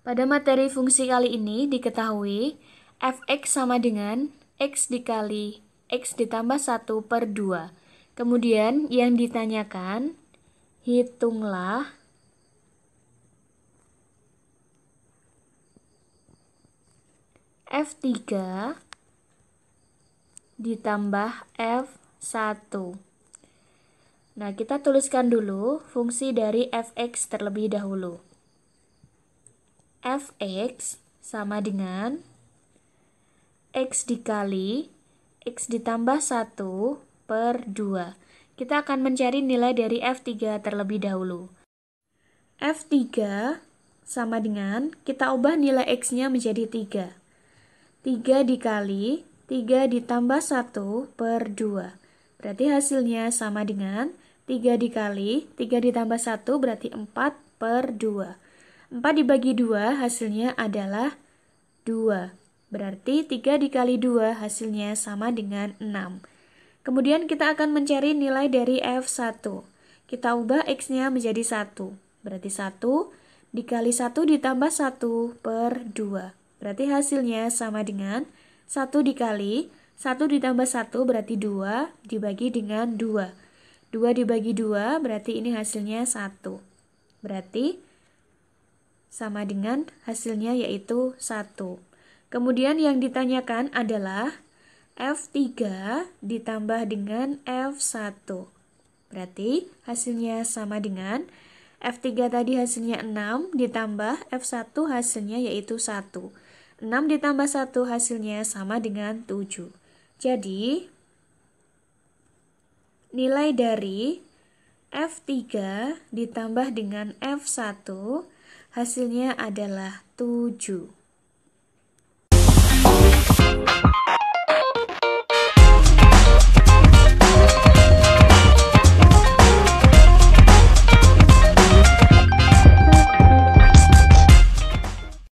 Pada materi fungsi kali ini diketahui fx sama dengan x dikali x ditambah 1 per 2. Kemudian yang ditanyakan, hitunglah F3 ditambah F1. Nah, kita tuliskan dulu fungsi dari fx terlebih dahulu fx sama dengan x dikali x ditambah 1 per 2. Kita akan mencari nilai dari F3 terlebih dahulu. F3 sama dengan kita ubah nilai x-nya menjadi 3. 3 dikali 3 ditambah 1 per 2. Berarti hasilnya sama dengan 3 dikali 3 ditambah 1 berarti 4 per 2. 4 dibagi 2 hasilnya adalah 2. Berarti 3 dikali 2 hasilnya sama dengan 6. Kemudian kita akan mencari nilai dari F1. Kita ubah X-nya menjadi 1. Berarti 1 dikali 1 ditambah 1 per 2. Berarti hasilnya sama dengan 1 dikali 1 ditambah 1 berarti 2 dibagi dengan 2. 2 dibagi 2 berarti ini hasilnya 1. Berarti 1 sama dengan hasilnya yaitu 1. Kemudian yang ditanyakan adalah F3 ditambah dengan F1. Berarti hasilnya sama dengan F3 tadi hasilnya 6 ditambah F1 hasilnya yaitu 1. 6 ditambah 1 hasilnya sama dengan 7. Jadi nilai dari F3 ditambah dengan F1 Hasilnya adalah 7.